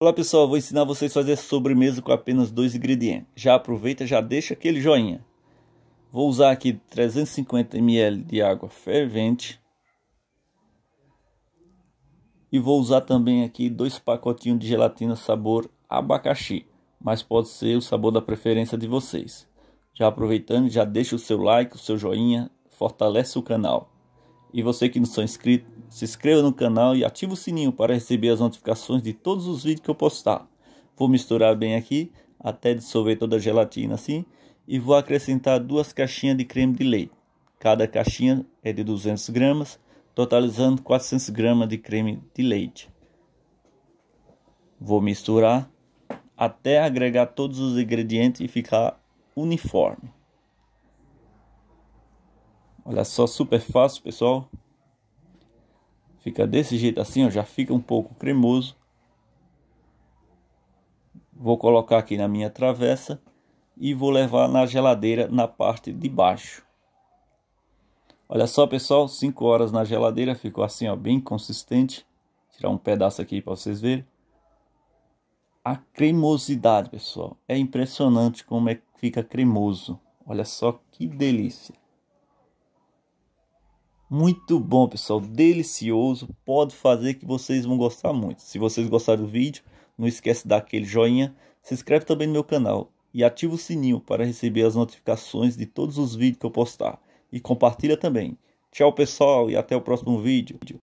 Olá pessoal, vou ensinar vocês a fazer sobremesa com apenas dois ingredientes. Já aproveita, já deixa aquele joinha. Vou usar aqui 350 ml de água fervente. E vou usar também aqui dois pacotinhos de gelatina sabor abacaxi. Mas pode ser o sabor da preferência de vocês. Já aproveitando, já deixa o seu like, o seu joinha, fortalece o canal. E você que não são inscrito. Se inscreva no canal e ative o sininho para receber as notificações de todos os vídeos que eu postar. Vou misturar bem aqui até dissolver toda a gelatina assim e vou acrescentar duas caixinhas de creme de leite. Cada caixinha é de 200 gramas, totalizando 400 gramas de creme de leite. Vou misturar até agregar todos os ingredientes e ficar uniforme. Olha só, super fácil, pessoal. Fica desse jeito assim, ó, já fica um pouco cremoso. Vou colocar aqui na minha travessa e vou levar na geladeira na parte de baixo. Olha só, pessoal, 5 horas na geladeira, ficou assim, ó, bem consistente. Vou tirar um pedaço aqui para vocês verem. A cremosidade, pessoal, é impressionante como é que fica cremoso. Olha só que delícia. Muito bom, pessoal, delicioso. Pode fazer que vocês vão gostar muito. Se vocês gostaram do vídeo, não esquece de dar aquele joinha. Se inscreve também no meu canal e ativa o sininho para receber as notificações de todos os vídeos que eu postar. E compartilha também. Tchau, pessoal, e até o próximo vídeo.